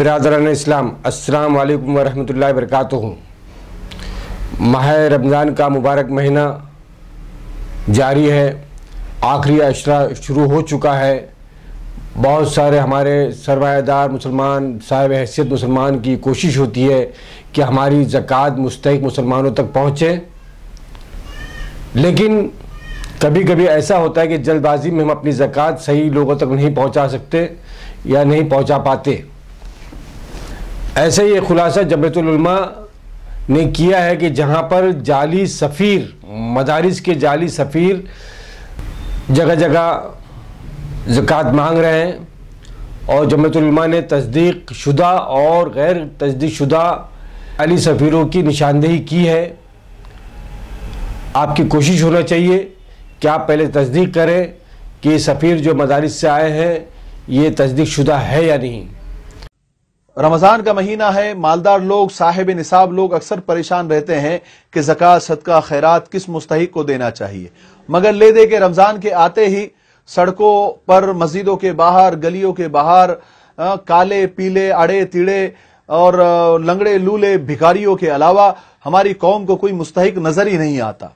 बिरदरान इस्लाम अस्सलाम वालेकुम वरहमतुल्लाहि वरकत माह रमज़ान का मुबारक महीना जारी है आखिरी अशरा शुरू हो चुका है बहुत सारे हमारे सरमादार मुसलमान साहब हैसियत मुसलमान की कोशिश होती है कि हमारी ज़क़़त मुस्तक मुसलमानों तक पहुँचे लेकिन कभी कभी ऐसा होता है कि जल्दबाजी में हम अपनी ज़क़़त सही लोगों तक नहीं पहुँचा सकते या नहीं पहुँचा पाते ऐसे ये खुलासा जबरतुलमा ने किया है कि जहाँ पर जाली सफ़ीर मदारस के जाली सफ़ीर जगह जगह जक़ात मांग रहे हैं और जमतुलमा ने तस्दीक शुदा और गैर तस्दीक शुदा अली सफ़ीरों की निशानदेही की है आपकी कोशिश होना चाहिए कि आप पहले तस्दीक करें कि सफ़ीर जो मदारस से आए हैं ये तस्दीक शुदा है या नहीं रमजान का महीना है मालदार लोग साहिब निसाब लोग अक्सर परेशान रहते हैं कि जक़ात सदका खैरात किस मुस्तक को देना चाहिए मगर ले दे के रमजान के आते ही सड़कों पर मस्जिदों के बाहर गलियों के बाहर आ, काले पीले अड़े तीड़े और आ, लंगड़े लूले भिखारियों के अलावा हमारी कौम को कोई मुस्तक नजर ही नहीं आता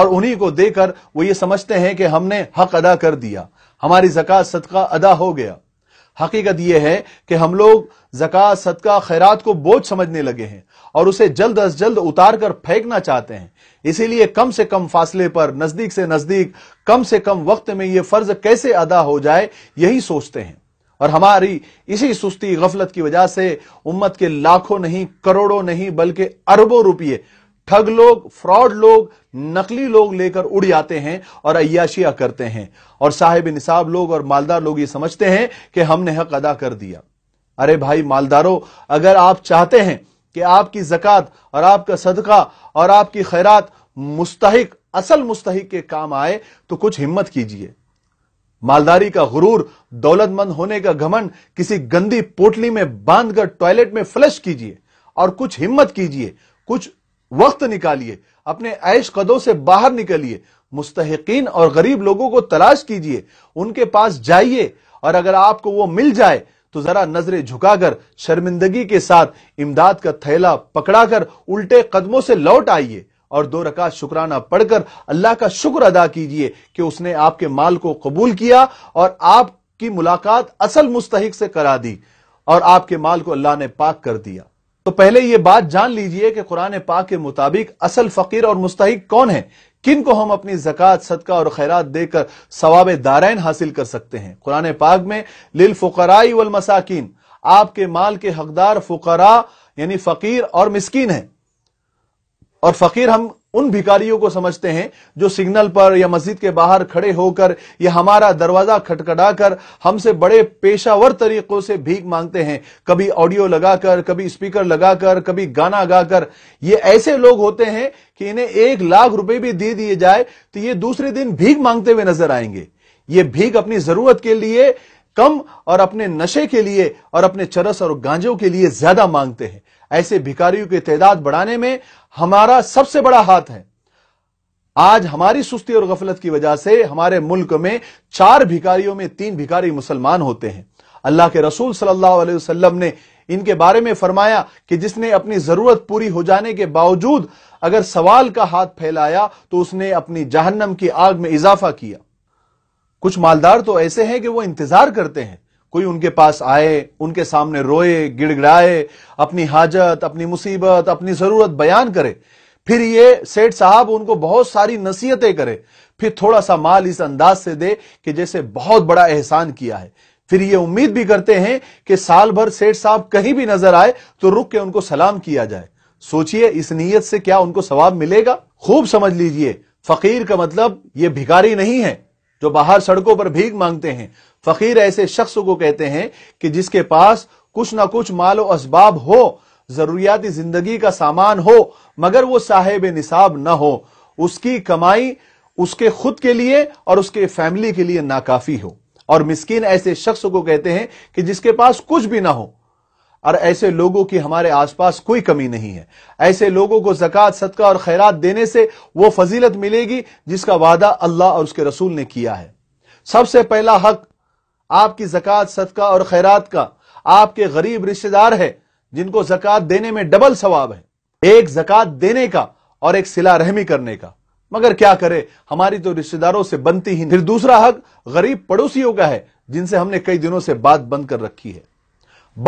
और उन्हीं को देकर वो ये समझते हैं कि हमने हक अदा कर दिया हमारी जक़ात सदका अदा हो गया हकीकत यह है कि हम लोग जक़ात सदका खैरात को बोझ समझने लगे हैं और उसे जल्द अज जल्द उतार कर फेंकना चाहते हैं इसीलिए कम से कम फासले पर नज़दीक से नज़दीक कम से कम वक्त में ये फ़र्ज कैसे अदा हो जाए यही सोचते हैं और हमारी इसी सुस्ती गफलत की वजह से उम्मत के लाखों नहीं करोड़ों नहीं बल्कि अरबों रुपये ठग लोग फ्रॉड लोग नकली लोग लेकर उड़ जाते हैं और अयाशिया करते हैं और साहेब निसाब लोग और मालदार लोग ये समझते हैं कि हमने हक अदा कर दिया अरे भाई मालदारों अगर आप चाहते हैं कि आपकी जक़ात और आपका सदका और आपकी खैरात मुस्तक असल मुस्तक के काम आए तो कुछ हिम्मत कीजिए मालदारी का गुरूर दौलतमंद होने का घमंड किसी गंदी पोटली में बांधकर टॉयलेट में फ्लश कीजिए और कुछ हिम्मत कीजिए कुछ वक्त निकालिए अपने ऐश कदों से बाहर निकलिए मुस्तकिन और गरीब लोगों को तलाश कीजिए उनके पास जाइए और अगर आपको वो मिल जाए तो जरा नजरें झुकाकर शर्मिंदगी के साथ इमदाद का थैला पकड़ाकर उल्टे कदमों से लौट आइए और दो रकात शुक्राना पढ़कर अल्लाह का शुक्र अदा कीजिए कि उसने आपके माल को कबूल किया और आपकी मुलाकात असल मुस्तक से करा दी और आपके माल को अल्लाह ने पाक कर दिया तो पहले यह बात जान लीजिए कि कुरान पाक के मुताबिक असल फकीर और मुस्तक कौन है किन को हम अपनी जक़ात सदका और खैरात देकर सवाब दारायन हासिल कर सकते हैं कुरान पाक में लिल फुकराई वल मसाकिन आपके माल के हकदार फुकरा यानी फकीर और मिस्कीन है और फकीर हम उन भिकारियों को समझते हैं जो सिग्नल पर या मस्जिद के बाहर खड़े होकर या हमारा दरवाजा खटखटाकर हमसे बड़े पेशावर तरीकों से भीख मांगते हैं कभी ऑडियो लगाकर कभी स्पीकर लगाकर कभी गाना गाकर ये ऐसे लोग होते हैं कि इन्हें एक लाख रुपए भी दे दिए जाए तो ये दूसरे दिन भीख मांगते हुए नजर आएंगे ये भीख अपनी जरूरत के लिए कम और अपने नशे के लिए और अपने चरस और गांजों के लिए ज्यादा मांगते हैं ऐसे भिकारियों की तादाद बढ़ाने में हमारा सबसे बड़ा हाथ है आज हमारी सुस्ती और गफलत की वजह से हमारे मुल्क में चार भिकारियों में तीन भिकारी मुसलमान होते हैं अल्लाह के रसूल सल्लल्लाहु अलैहि वसल्लम ने इनके बारे में फरमाया कि जिसने अपनी जरूरत पूरी हो जाने के बावजूद अगर सवाल का हाथ फैलाया तो उसने अपनी जहन्नम की आग में इजाफा किया कुछ मालदार तो ऐसे हैं कि वो इंतजार करते हैं कोई उनके पास आए उनके सामने रोए गिड़गिड़ाए अपनी हाजत अपनी मुसीबत अपनी जरूरत बयान करे फिर ये सेठ साहब उनको बहुत सारी नसीहतें करे फिर थोड़ा सा माल इस अंदाज से दे कि जैसे बहुत बड़ा एहसान किया है फिर ये उम्मीद भी करते हैं कि साल भर सेठ साहब कहीं भी नजर आए तो रुक के उनको सलाम किया जाए सोचिए इस नीयत से क्या उनको सवाब मिलेगा खूब समझ लीजिए फकीर का मतलब ये भिखारी नहीं है जो बाहर सड़कों पर भीख मांगते हैं फकीर ऐसे शख्स को कहते हैं कि जिसके पास कुछ ना कुछ मालो असबाब हो जरूरियाती जिंदगी का सामान हो मगर वो साहेब निसाब न हो उसकी कमाई उसके खुद के लिए और उसके फैमिली के लिए नाकाफी हो और मिस्किन ऐसे शख्स को कहते हैं कि जिसके पास कुछ भी ना हो और ऐसे लोगों की हमारे आसपास कोई कमी नहीं है ऐसे लोगों को जक़ात सदका और खैरात देने से वो फजीलत मिलेगी जिसका वादा अल्लाह और उसके रसूल ने किया है सबसे पहला हक आपकी जक़ात सदका और खैरात का आपके गरीब रिश्तेदार है जिनको जक़ात देने में डबल सवाब है एक जक़ात देने का और एक सिला रहमी करने का मगर क्या करे हमारी तो रिश्तेदारों से बनती ही फिर दूसरा हक गरीब पड़ोसियों का है जिनसे हमने कई दिनों से बात बंद कर रखी है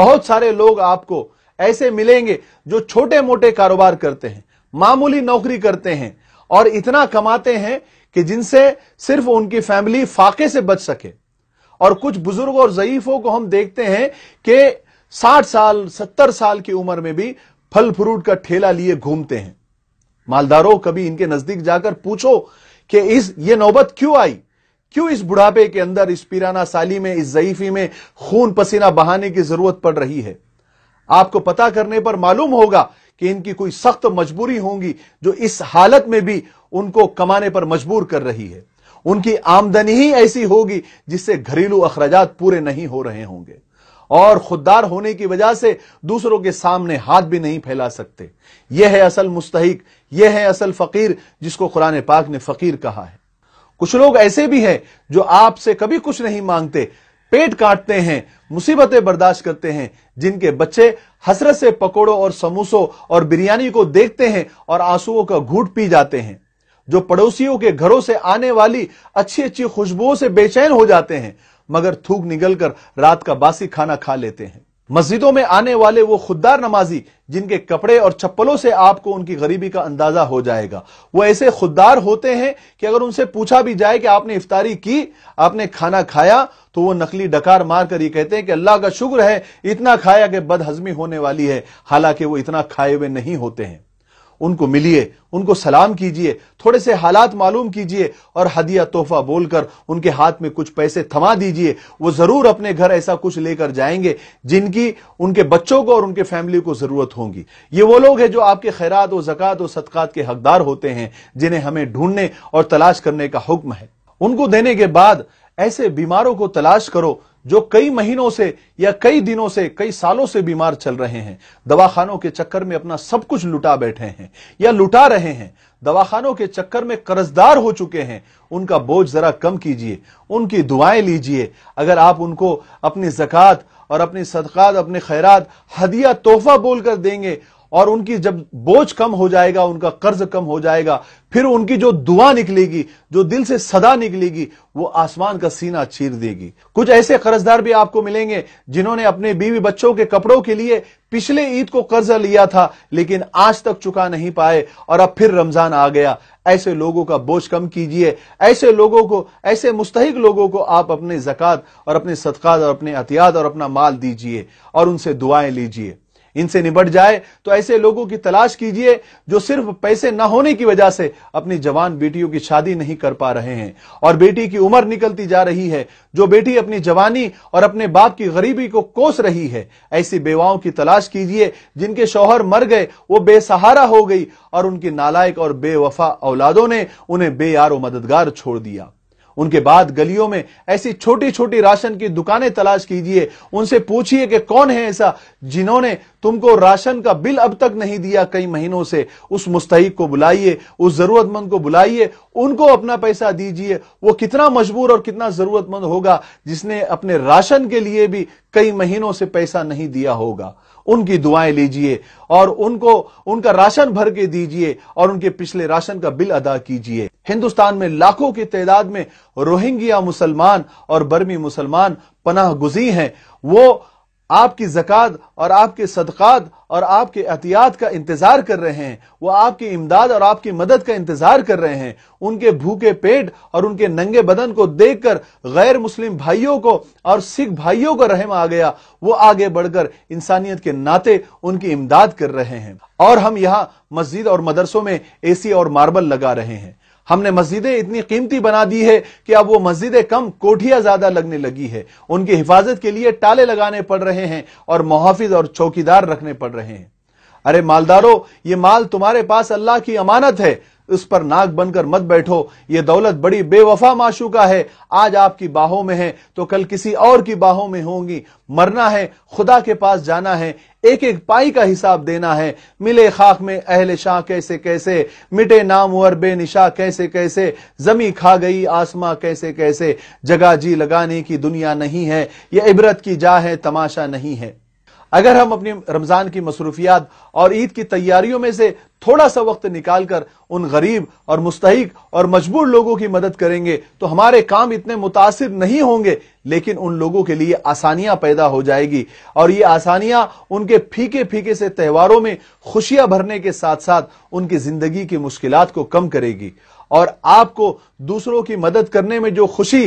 बहुत सारे लोग आपको ऐसे मिलेंगे जो छोटे मोटे कारोबार करते हैं मामूली नौकरी करते हैं और इतना कमाते हैं कि जिनसे सिर्फ उनकी फैमिली फाके से बच सके और कुछ बुजुर्ग और जयीफों को हम देखते हैं कि 60 साल 70 साल की उम्र में भी फल फ्रूट का ठेला लिए घूमते हैं मालदारों कभी इनके नजदीक जाकर पूछो कि इस ये नौबत क्यों आई क्यों इस बुढ़ापे के अंदर इस पिराना साली में इस जयीफी में खून पसीना बहाने की जरूरत पड़ रही है आपको पता करने पर मालूम होगा कि इनकी कोई सख्त मजबूरी होंगी जो इस हालत में भी उनको कमाने पर मजबूर कर रही है उनकी आमदनी ही ऐसी होगी जिससे घरेलू अखराजात पूरे नहीं हो रहे होंगे और खुददार होने की वजह से दूसरों के सामने हाथ भी नहीं फैला सकते यह है असल मुस्तक यह है असल फकीर जिसको कुरान पाक ने फकीर कहा है कुछ लोग ऐसे भी हैं जो आपसे कभी कुछ नहीं मांगते पेट काटते हैं मुसीबतें बर्दाश्त करते हैं जिनके बच्चे हसरत से पकोड़ों और समोसों और बिरयानी को देखते हैं और आंसुओं का घूट पी जाते हैं जो पड़ोसियों के घरों से आने वाली अच्छी अच्छी खुशबुओं से बेचैन हो जाते हैं मगर थूक निगलकर रात का बासी खाना खा लेते हैं मस्जिदों में आने वाले वो खुददार नमाजी जिनके कपड़े और चप्पलों से आपको उनकी गरीबी का अंदाजा हो जाएगा वो ऐसे खुददार होते हैं कि अगर उनसे पूछा भी जाए कि आपने इफ्तारी की आपने खाना खाया तो वो नकली डकार मार कर ये कहते हैं कि अल्लाह का शुक्र है इतना खाया कि बदहजमी होने वाली है हालांकि वो इतना खाए हुए नहीं होते हैं उनको मिलिए उनको सलाम कीजिए थोड़े से हालात मालूम कीजिए और हदिया तोहफा बोलकर उनके हाथ में कुछ पैसे थमा दीजिए वो जरूर अपने घर ऐसा कुछ लेकर जाएंगे जिनकी उनके बच्चों को और उनके फैमिली को जरूरत होगी ये वो लोग हैं जो आपके खैरात और जक़ात और सदक़ात के हकदार होते हैं जिन्हें हमें ढूंढने और तलाश करने का हुक्म है उनको देने के बाद ऐसे बीमारों को तलाश करो जो कई महीनों से या कई दिनों से कई सालों से बीमार चल रहे हैं दवाखानों के चक्कर में अपना सब कुछ लुटा बैठे हैं या लुटा रहे हैं दवाखानों के चक्कर में कर्जदार हो चुके हैं उनका बोझ जरा कम कीजिए उनकी दुआएं लीजिए अगर आप उनको अपनी जक़ात और अपनी सदक़ात अपने खैरात हदिया तोहफा बोलकर देंगे और उनकी जब बोझ कम हो जाएगा उनका कर्ज कम हो जाएगा फिर उनकी जो दुआ निकलेगी जो दिल से सदा निकलेगी वो आसमान का सीना चीर देगी कुछ ऐसे कर्जदार भी आपको मिलेंगे जिन्होंने अपने बीवी बच्चों के कपड़ों के लिए पिछले ईद को कर्ज लिया था लेकिन आज तक चुका नहीं पाए और अब फिर रमजान आ गया ऐसे लोगों का बोझ कम कीजिए ऐसे लोगों को ऐसे मुस्तक लोगों को आप अपने जक़ात और अपने सदक़ात और अपने अतियात और अपना माल दीजिए और उनसे दुआएं लीजिए इनसे निबट जाए तो ऐसे लोगों की तलाश कीजिए जो सिर्फ पैसे न होने की वजह से अपनी जवान बेटियों की शादी नहीं कर पा रहे हैं और बेटी की उम्र निकलती जा रही है जो बेटी अपनी जवानी और अपने बाप की गरीबी को कोस रही है ऐसी बेवाओं की तलाश कीजिए जिनके शौहर मर गए वो बेसहारा हो गई और उनकी नालायक और बेवफा औलादों ने उन्हें बेयार मददगार छोड़ दिया उनके बाद गलियों में ऐसी छोटी छोटी राशन की दुकानें तलाश कीजिए उनसे पूछिए कि कौन है ऐसा जिन्होंने तुमको राशन का बिल अब तक नहीं दिया कई महीनों से उस मुस्तक को बुलाइए उस जरूरतमंद को बुलाइए उनको अपना पैसा दीजिए वो कितना मजबूर और कितना जरूरतमंद होगा जिसने अपने राशन के लिए भी कई महीनों से पैसा नहीं दिया होगा उनकी दुआएं लीजिए और उनको उनका राशन भर के दीजिए और उनके पिछले राशन का बिल अदा कीजिए हिंदुस्तान में लाखों की तादाद में रोहिंग्या मुसलमान और बर्मी मुसलमान पनाह गुजी हैं वो आपकी जक़ात और आपके सदक़ात और आपके एहतियात का इंतज़ार कर रहे हैं वो आपकी इमदाद और आपकी मदद का इंतज़ार कर रहे हैं उनके भूखे पेट और उनके नंगे बदन को देखकर गैर मुस्लिम भाइयों को और सिख भाइयों को रहम आ गया वो आगे बढ़कर इंसानियत के नाते उनकी इमदाद कर रहे हैं और हम यहाँ मस्जिद और मदरसों में सी और मार्बल लगा रहे हैं हमने मस्जिदें इतनी कीमती बना दी है कि अब वो मस्जिदें कम कोठियां ज्यादा लगने लगी है उनकी हिफाजत के लिए टाले लगाने पड़ रहे हैं और मुहाफिज और चौकीदार रखने पड़ रहे हैं अरे मालदारो ये माल तुम्हारे पास अल्लाह की अमानत है उस पर नाक बनकर मत बैठो ये दौलत बड़ी बेवफा माशूका है आज आपकी बाहों में है तो कल किसी और की बाहों में होंगी मरना है खुदा के पास जाना है एक एक पाई का हिसाब देना है मिले खाक में अहल शाह कैसे कैसे मिटे नाम और बेनिशा कैसे कैसे जमी खा गई आसमां कैसे कैसे जगह जी लगाने की दुनिया नहीं है यह इबरत की जा है तमाशा नहीं है अगर हम अपनी रमज़ान की मसरूफियात और ईद की तैयारियों में से थोड़ा सा वक्त निकालकर उन गरीब और मुस्तक और मजबूर लोगों की मदद करेंगे तो हमारे काम इतने मुतासर नहीं होंगे लेकिन उन लोगों के लिए आसानियां पैदा हो जाएगी और ये आसानियां उनके फीके फीके से त्योहारों में खुशियां भरने के साथ साथ उनकी जिंदगी की मुश्किल को कम करेगी और आपको दूसरों की मदद करने में जो खुशी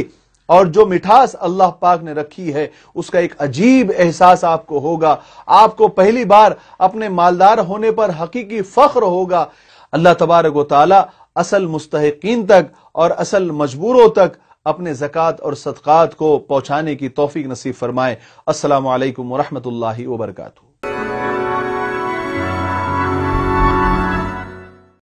और जो मिठास अल्लाह पाक ने रखी है उसका एक अजीब एहसास आपको होगा आपको पहली बार अपने मालदार होने पर हकीकी फख्र होगा अल्लाह तबारक वाली असल मुस्तकिन तक और असल मजबूरों तक अपने जक़ात और सदक़ात को पहुंचाने की तोफ़ी नसीब फरमाए असल वरहमल वर्का